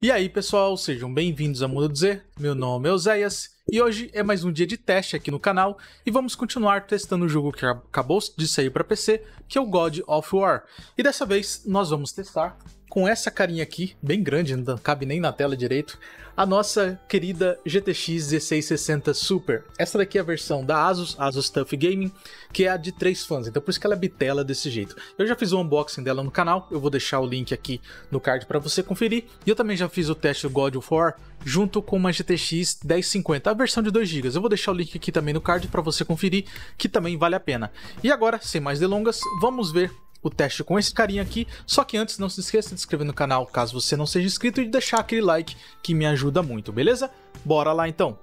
E aí pessoal, sejam bem-vindos a Mundo Z, meu nome é Oséias e hoje é mais um dia de teste aqui no canal e vamos continuar testando o jogo que acabou de sair para PC, que é o God of War. E dessa vez nós vamos testar com essa carinha aqui, bem grande, não cabe nem na tela direito, a nossa querida GTX 1660 Super. Essa daqui é a versão da Asus, Asus Tough Gaming, que é a de três fãs, então por isso que ela é bitela desse jeito. Eu já fiz o unboxing dela no canal, eu vou deixar o link aqui no card para você conferir, e eu também já fiz o teste do God of War junto com uma GTX 1050, a versão de 2 GB. Eu vou deixar o link aqui também no card para você conferir, que também vale a pena. E agora, sem mais delongas, vamos ver o teste com esse carinha aqui. Só que antes, não se esqueça de se inscrever no canal caso você não seja inscrito e de deixar aquele like que me ajuda muito, beleza? Bora lá então!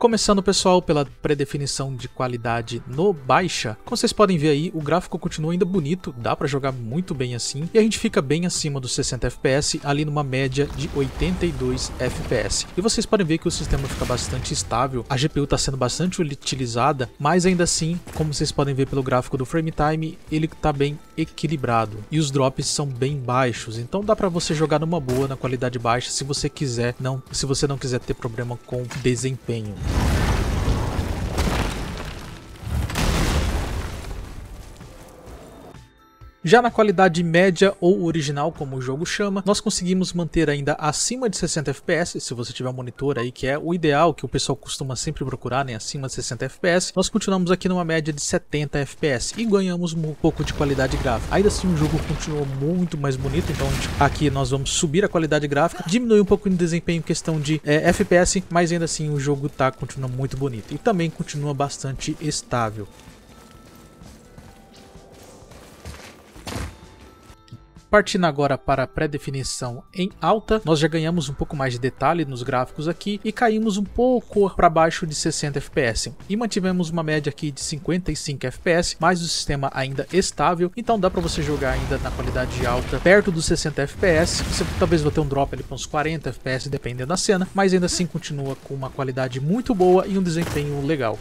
Começando, pessoal, pela predefinição de qualidade no baixa, como vocês podem ver aí, o gráfico continua ainda bonito, dá para jogar muito bem assim, e a gente fica bem acima dos 60 FPS, ali numa média de 82 FPS. E vocês podem ver que o sistema fica bastante estável, a GPU está sendo bastante utilizada, mas ainda assim, como vocês podem ver pelo gráfico do frame time, ele está bem equilibrado, e os drops são bem baixos, então dá para você jogar numa boa, na qualidade baixa, se você quiser, não, se você não quiser ter problema com desempenho. Já na qualidade média ou original, como o jogo chama, nós conseguimos manter ainda acima de 60 FPS, se você tiver um monitor aí que é o ideal, que o pessoal costuma sempre procurar, né, acima de 60 FPS, nós continuamos aqui numa média de 70 FPS e ganhamos um pouco de qualidade gráfica. Ainda assim o jogo continuou muito mais bonito, então aqui nós vamos subir a qualidade gráfica, diminuir um pouco de desempenho em questão de é, FPS, mas ainda assim o jogo tá continua muito bonito e também continua bastante estável. Partindo agora para a pré-definição em alta, nós já ganhamos um pouco mais de detalhe nos gráficos aqui e caímos um pouco para baixo de 60 FPS e mantivemos uma média aqui de 55 FPS, mas o sistema ainda estável, então dá para você jogar ainda na qualidade alta, perto dos 60 FPS, você talvez vá ter um drop ali para uns 40 FPS dependendo da cena, mas ainda assim continua com uma qualidade muito boa e um desempenho legal.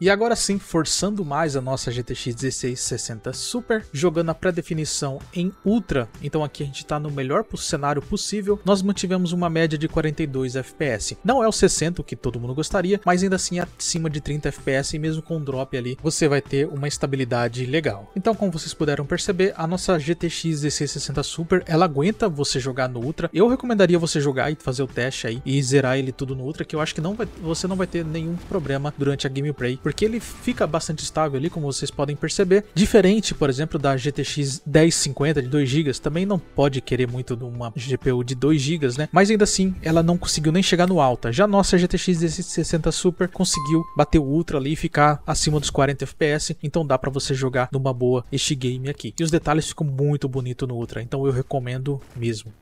E agora sim, forçando mais a nossa GTX 1660 Super, jogando a pré-definição em Ultra, então aqui a gente está no melhor cenário possível, nós mantivemos uma média de 42 FPS. Não é o 60 que todo mundo gostaria, mas ainda assim acima de 30 FPS e mesmo com um drop ali, você vai ter uma estabilidade legal. Então como vocês puderam perceber, a nossa GTX 1660 Super, ela aguenta você jogar no Ultra. Eu recomendaria você jogar e fazer o teste aí e zerar ele tudo no Ultra, que eu acho que não vai, você não vai ter nenhum problema durante a gameplay, porque ele fica bastante estável ali, como vocês podem perceber. Diferente, por exemplo, da GTX 1050 de 2 GB, também não pode querer muito de uma GPU de 2 GB, né? Mas ainda assim, ela não conseguiu nem chegar no alta. Já a nossa GTX 1060 Super conseguiu bater o Ultra ali e ficar acima dos 40 FPS, então dá para você jogar numa boa este game aqui. E os detalhes ficam muito bonito no Ultra, então eu recomendo mesmo.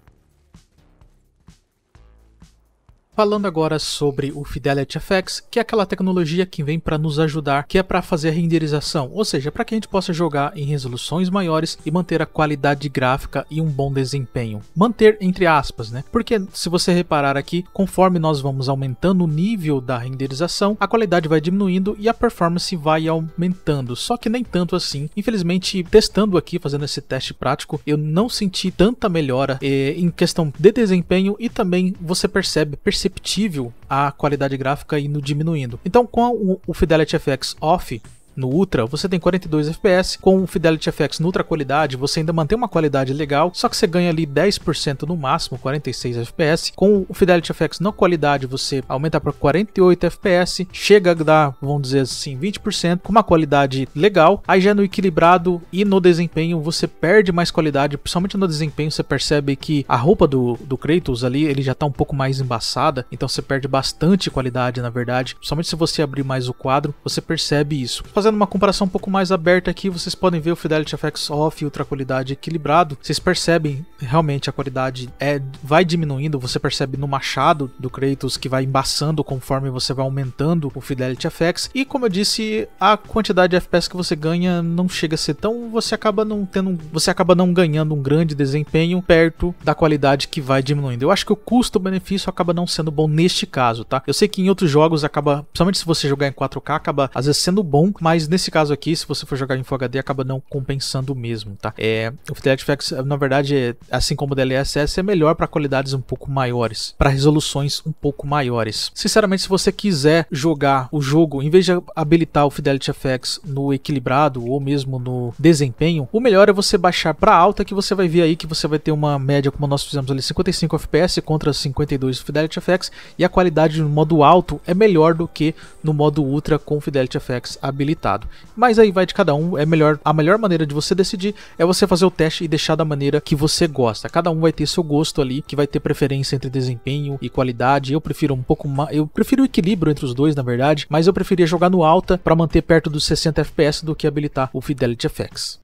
Falando agora sobre o Fidelity FX, que é aquela tecnologia que vem para nos ajudar, que é para fazer a renderização, ou seja, para que a gente possa jogar em resoluções maiores e manter a qualidade gráfica e um bom desempenho. Manter entre aspas, né? Porque se você reparar aqui, conforme nós vamos aumentando o nível da renderização, a qualidade vai diminuindo e a performance vai aumentando. Só que nem tanto assim. Infelizmente, testando aqui, fazendo esse teste prático, eu não senti tanta melhora eh, em questão de desempenho e também você percebe, percebe perceptível a qualidade gráfica indo diminuindo. Então, com o Fidelity FX off, no Ultra, você tem 42 FPS. Com o Fidelity FX no Ultra qualidade, você ainda mantém uma qualidade legal, só que você ganha ali 10% no máximo, 46 FPS. Com o Fidelity FX na qualidade, você aumenta para 48 FPS, chega a dar, vamos dizer assim, 20%, com uma qualidade legal. Aí já no equilibrado e no desempenho, você perde mais qualidade, principalmente no desempenho, você percebe que a roupa do, do Kratos ali, ele já tá um pouco mais embaçada, então você perde bastante qualidade, na verdade. Principalmente se você abrir mais o quadro, você percebe isso fazendo uma comparação um pouco mais aberta aqui, vocês podem ver o Fidelity FX Off e Ultra Qualidade equilibrado. Vocês percebem realmente a qualidade é vai diminuindo, você percebe no machado do Kratos que vai embaçando conforme você vai aumentando o Fidelity FX. E como eu disse, a quantidade de FPS que você ganha não chega a ser tão, você acaba não tendo, você acaba não ganhando um grande desempenho perto da qualidade que vai diminuindo. Eu acho que o custo-benefício acaba não sendo bom neste caso, tá? Eu sei que em outros jogos acaba, principalmente se você jogar em 4K, acaba às vezes sendo bom, mas mas nesse caso aqui, se você for jogar em Full HD, acaba não compensando mesmo, tá? É, o Fidelity FX, na verdade, é, assim como o DLSS, é melhor para qualidades um pouco maiores, para resoluções um pouco maiores. Sinceramente, se você quiser jogar o jogo, em vez de habilitar o Fidelity FX no equilibrado ou mesmo no desempenho, o melhor é você baixar para alta que você vai ver aí que você vai ter uma média como nós fizemos ali 55 FPS contra 52 Fidelity FX e a qualidade no modo alto é melhor do que no modo ultra com Fidelity FX habilitado mas aí vai de cada um, é melhor a melhor maneira de você decidir é você fazer o teste e deixar da maneira que você gosta. Cada um vai ter seu gosto ali, que vai ter preferência entre desempenho e qualidade. Eu prefiro um pouco mais, eu prefiro o equilíbrio entre os dois, na verdade, mas eu preferia jogar no alta para manter perto dos 60 FPS do que habilitar o Fidelity FX.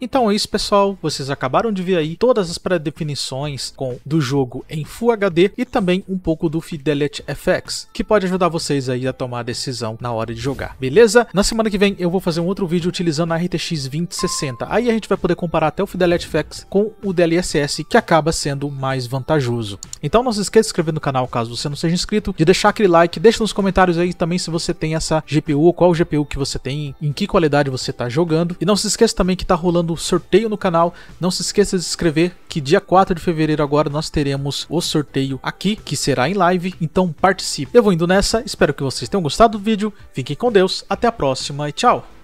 Então é isso, pessoal. Vocês acabaram de ver aí todas as pré-definições do jogo em Full HD e também um pouco do Fidelity FX, que pode ajudar vocês aí a tomar a decisão na hora de jogar, beleza? Na semana que vem eu vou fazer um outro vídeo utilizando a RTX 2060. Aí a gente vai poder comparar até o Fidelity FX com o DLSS, que acaba sendo mais vantajoso. Então não se esqueça de se inscrever no canal caso você não seja inscrito, de deixar aquele like, deixa nos comentários aí também se você tem essa GPU, qual GPU que você tem, em que qualidade você está jogando. E não se esqueça também que está rolando sorteio no canal. Não se esqueça de se inscrever, que dia 4 de fevereiro agora nós teremos o sorteio aqui, que será em live, então participe. Eu vou indo nessa, espero que vocês tenham gostado do vídeo, fiquem com Deus, até a próxima e tchau!